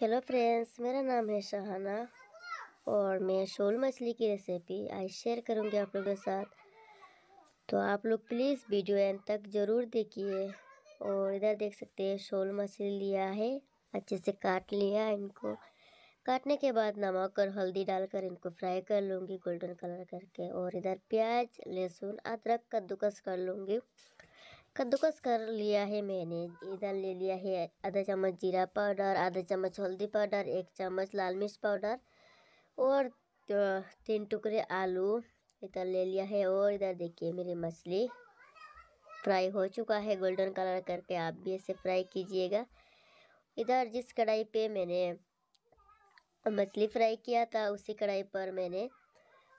hello friends मेरा नाम है शाहाना और मैं शोल मछली की रेसिपी आज शेयर करूंगी आप लोगों के साथ तो आप लोग प्लीज़ वीडियो एंड तक ज़रूर देखिए और इधर देख सकते हैं शोल मछली लिया है अच्छे से काट लिया इनको काटने के बाद नमक और हल्दी डालकर इनको फ्राई कर लूँगी गोल्डन कलर करके और इधर प्याज लहसुन अदरक कद्दूकस कर लूँगी कद्दूकस कर लिया है मैंने इधर ले लिया है आधा चम्मच जीरा पाउडर आधा चम्मच हल्दी पाउडर एक चम्मच लाल मिर्च पाउडर और तीन टुकड़े आलू इधर ले लिया है और इधर देखिए मेरी मछली फ्राई हो चुका है गोल्डन कलर करके आप भी इसे फ्राई कीजिएगा इधर जिस कढ़ाई पे मैंने मछली फ्राई किया था उसी कढ़ाई पर मैंने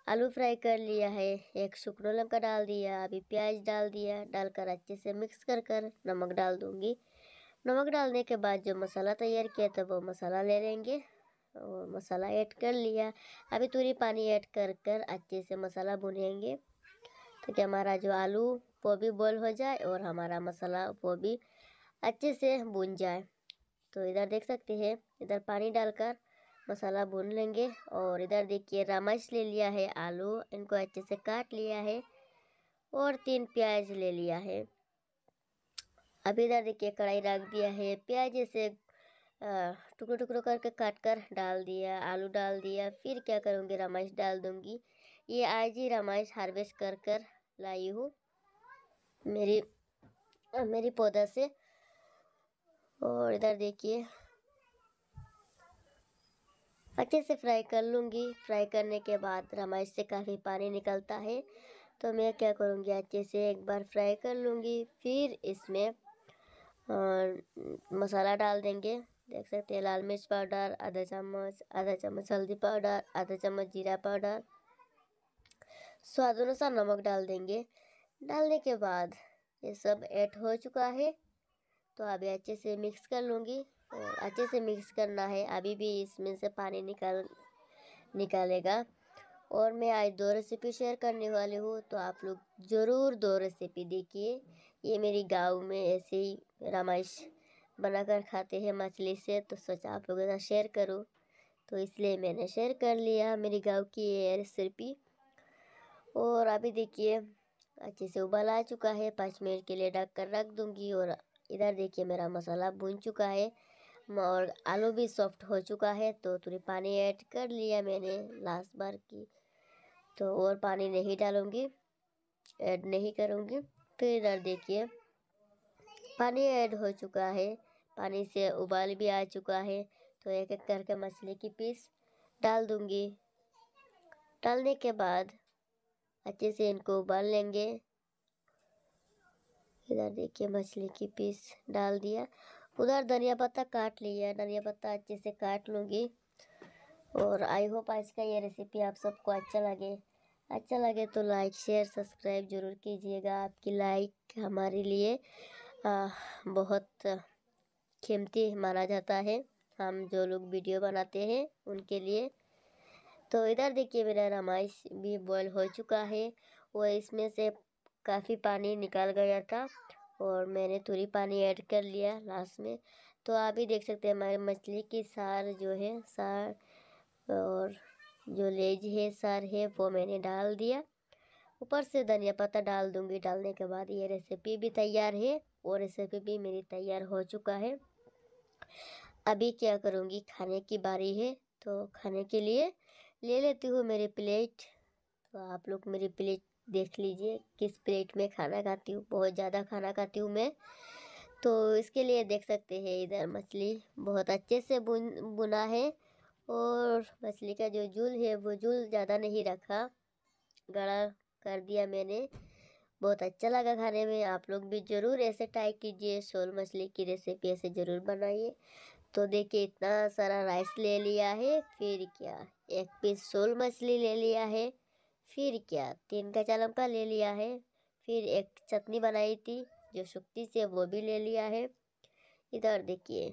आलू फ्राई कर लिया है एक शुक्रो लंका डाल दिया अभी प्याज डाल दिया डालकर अच्छे से मिक्स कर कर नमक डाल दूँगी नमक डालने के बाद जो मसाला तैयार किया था वो मसाला ले लेंगे और मसाला ऐड कर लिया अभी थोड़ी पानी ऐड कर कर अच्छे से मसाला भुनेंगे ताकि हमारा जो आलू वो भी बॉयल हो जाए और हमारा मसाला वो भी अच्छे से भुन जाए तो इधर देख सकते हैं इधर पानी डालकर मसाला भून लेंगे और इधर देखिए रामच ले लिया है आलू इनको अच्छे से काट लिया है और तीन प्याज ले लिया है अभी इधर देखिए कढ़ाई रख दिया है प्याज ऐसे टुकड़ो टुकड़ो करके काट कर डाल दिया आलू डाल दिया फिर क्या करूँगी रामाइश डाल दूँगी ये आज ही रामाइश हार्वेस्ट कर कर लाई हूँ मेरी मेरी पौधा से और इधर देखिए अच्छे से फ्राई कर लूँगी फ्राई करने के बाद रामाइश से काफ़ी पानी निकलता है तो मैं क्या करूँगी अच्छे से एक बार फ्राई कर लूँगी फिर इसमें आ, मसाला डाल देंगे देख सकते हैं लाल मिर्च पाउडर आधा चम्मच आधा चम्मच हल्दी पाउडर आधा चम्मच जीरा पाउडर स्वाद अनुसार नमक डाल देंगे डालने के बाद ये सब ऐड हो चुका है तो अभी अच्छे से मिक्स कर लूँगी और अच्छे से मिक्स करना है अभी भी इसमें से पानी निकाल निकालेगा और मैं आज दो रेसिपी शेयर करने वाली हूँ तो आप लोग ज़रूर दो रेसिपी देखिए ये मेरी गांव में ऐसे ही रामाइश बनाकर खाते हैं मछली से तो सोचा आप लोगों के साथ शेयर करूँ तो इसलिए मैंने शेयर कर लिया मेरी गांव की ये रेसिपी और अभी देखिए अच्छे से उबाल आ चुका है पाँच मिनट के लिए ढक कर रख दूँगी और इधर देखिए मेरा मसाला भून चुका है और आलू भी सॉफ्ट हो चुका है तो थोड़ी पानी ऐड कर लिया मैंने लास्ट बार की तो और पानी नहीं डालूँगी ऐड नहीं करूँगी फिर इधर देखिए पानी ऐड हो चुका है पानी से उबाल भी आ चुका है तो एक एक करके मछली की पीस डाल दूँगी डालने के बाद अच्छे से इनको उबाल लेंगे इधर देखिए मछली की पीस डाल दिया उधर धनिया पत्ता काट लिया धनिया पत्ता अच्छे से काट लूँगी और आई होप आज का ये रेसिपी आप सबको अच्छा लगे अच्छा लगे तो लाइक शेयर सब्सक्राइब ज़रूर कीजिएगा आपकी लाइक हमारे लिए आ, बहुत कीमती माना जाता है हम जो लोग वीडियो बनाते हैं उनके लिए तो इधर देखिए मेरा रमाइश भी बॉयल हो चुका है और इसमें से काफ़ी पानी निकाल गया था और मैंने थोड़ी पानी ऐड कर लिया लास्ट में तो आप ही देख सकते हैं हमारे मछली की सार जो है सार और जो लेज है सार है वो मैंने डाल दिया ऊपर से धनिया पत्ता डाल दूंगी डालने के बाद ये रेसिपी भी तैयार है और रेसिपी भी मेरी तैयार हो चुका है अभी क्या करूँगी खाने की बारी है तो खाने के लिए ले लेती हूँ मेरी प्लेट तो आप लोग मेरी प्लेट देख लीजिए किस प्लेट में खाना खाती हूँ बहुत ज़्यादा खाना खाती हूँ मैं तो इसके लिए देख सकते हैं इधर मछली बहुत अच्छे से बुन बुना है और मछली का जो जूल है वो जूल ज़्यादा नहीं रखा गड़ा कर दिया मैंने बहुत अच्छा लगा खाने में आप लोग भी ज़रूर ऐसे ट्राई कीजिए शोल मछली की रेसिपी ऐसे ज़रूर बनाइए तो देखिए इतना सारा राइस ले लिया है फिर क्या एक पीस शोल मछली ले लिया है फिर क्या तीन कच्चा लमका ले लिया है फिर एक चटनी बनाई थी जो शुक्ति से वो भी ले लिया है इधर देखिए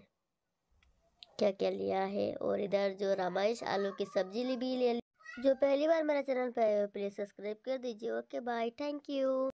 क्या क्या लिया है और इधर जो रामायश आलू की सब्जी भी ले ली जो पहली बार मेरा चैनल पर आए हो प्लीज़ सब्सक्राइब कर दीजिए ओके बाय थैंक यू